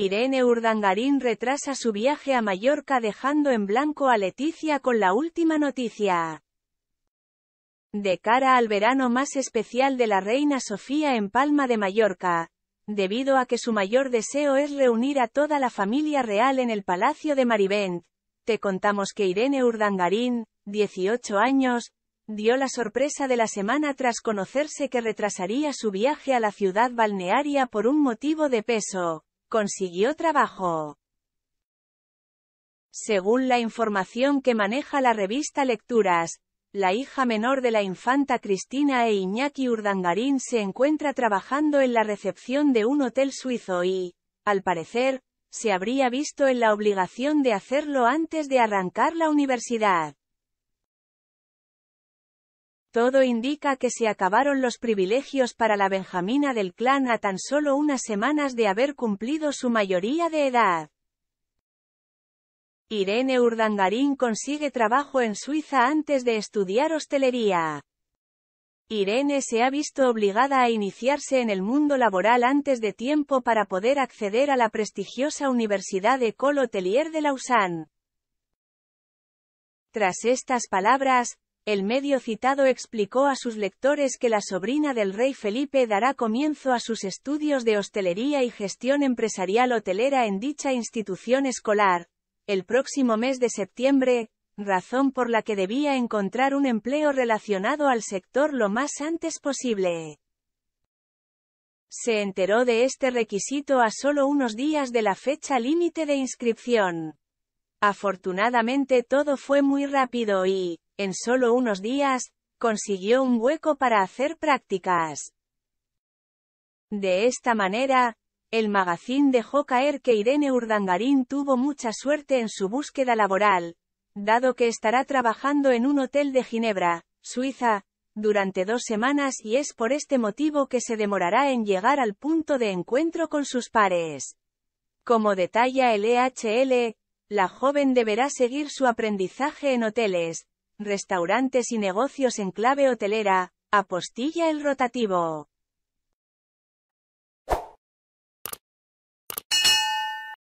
Irene Urdangarín retrasa su viaje a Mallorca dejando en blanco a Leticia con la última noticia. De cara al verano más especial de la reina Sofía en Palma de Mallorca, debido a que su mayor deseo es reunir a toda la familia real en el Palacio de Marivent, te contamos que Irene Urdangarín, 18 años, dio la sorpresa de la semana tras conocerse que retrasaría su viaje a la ciudad balnearia por un motivo de peso consiguió trabajo. Según la información que maneja la revista Lecturas, la hija menor de la infanta Cristina e Iñaki Urdangarín se encuentra trabajando en la recepción de un hotel suizo y, al parecer, se habría visto en la obligación de hacerlo antes de arrancar la universidad. Todo indica que se acabaron los privilegios para la Benjamina del clan a tan solo unas semanas de haber cumplido su mayoría de edad. Irene Urdangarín consigue trabajo en Suiza antes de estudiar hostelería. Irene se ha visto obligada a iniciarse en el mundo laboral antes de tiempo para poder acceder a la prestigiosa Universidad Ecole Hotelier de Lausanne. Tras estas palabras, el medio citado explicó a sus lectores que la sobrina del rey Felipe dará comienzo a sus estudios de hostelería y gestión empresarial hotelera en dicha institución escolar, el próximo mes de septiembre, razón por la que debía encontrar un empleo relacionado al sector lo más antes posible. Se enteró de este requisito a solo unos días de la fecha límite de inscripción. Afortunadamente todo fue muy rápido y, en solo unos días, consiguió un hueco para hacer prácticas. De esta manera, el magazín dejó caer que Irene Urdangarín tuvo mucha suerte en su búsqueda laboral, dado que estará trabajando en un hotel de Ginebra, Suiza, durante dos semanas y es por este motivo que se demorará en llegar al punto de encuentro con sus pares. Como detalla el EHL, la joven deberá seguir su aprendizaje en hoteles, restaurantes y negocios en clave hotelera, apostilla el rotativo.